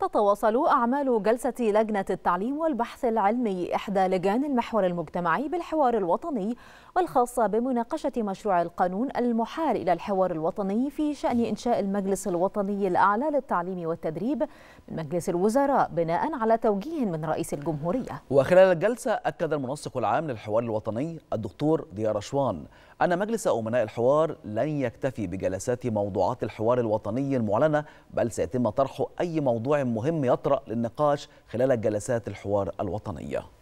تتواصل أعمال جلسة لجنة التعليم والبحث العلمي إحدى لجان المحور المجتمعي بالحوار الوطني والخاصة بمناقشة مشروع القانون المحال إلى الحوار الوطني في شأن إنشاء المجلس الوطني الأعلى للتعليم والتدريب من مجلس الوزراء بناء على توجيه من رئيس الجمهورية وخلال الجلسة أكد المنسق العام للحوار الوطني الدكتور ديار شوان أن مجلس أمناء الحوار لن يكتفي بجلسات موضوعات الحوار الوطني المعلنة بل سيتم طرح أي موضوع مهم يطرأ للنقاش خلال جلسات الحوار الوطنية